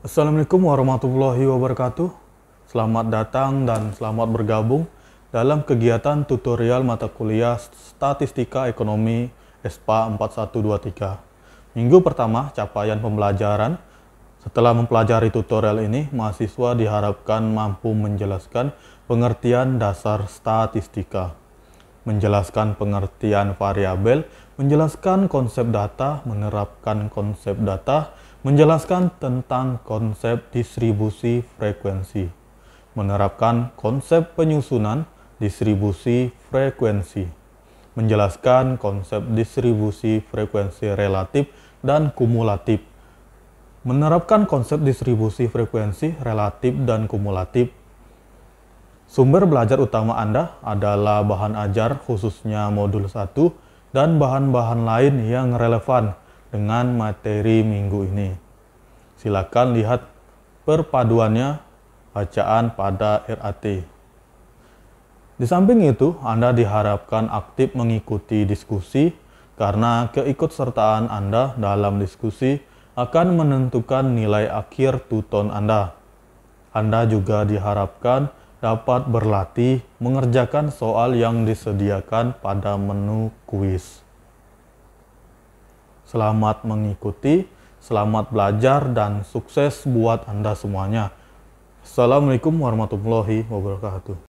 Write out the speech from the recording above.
Assalamualaikum warahmatullahi wabarakatuh. Selamat datang dan selamat bergabung dalam kegiatan tutorial mata kuliah Statistika Ekonomi SPA 4123. Minggu pertama capaian pembelajaran. Setelah mempelajari tutorial ini, mahasiswa diharapkan mampu menjelaskan pengertian dasar statistika, menjelaskan pengertian variabel, menjelaskan konsep data, menerapkan konsep data, menjelaskan tentang konsep distribusi frekuensi, menerapkan konsep penyusunan distribusi frekuensi, menjelaskan konsep distribusi frekuensi relatif dan kumulatif, menerapkan konsep distribusi frekuensi relatif dan kumulatif. Sumber belajar utama Anda adalah bahan ajar khususnya modul 1 dan bahan-bahan lain yang relevan dengan materi minggu ini. Silakan lihat perpaduannya bacaan pada RAT. Di samping itu, Anda diharapkan aktif mengikuti diskusi karena keikutsertaan Anda dalam diskusi akan menentukan nilai akhir tuton Anda. Anda juga diharapkan dapat berlatih mengerjakan soal yang disediakan pada menu kuis. Selamat mengikuti, selamat belajar, dan sukses buat Anda semuanya. Assalamualaikum warahmatullahi wabarakatuh.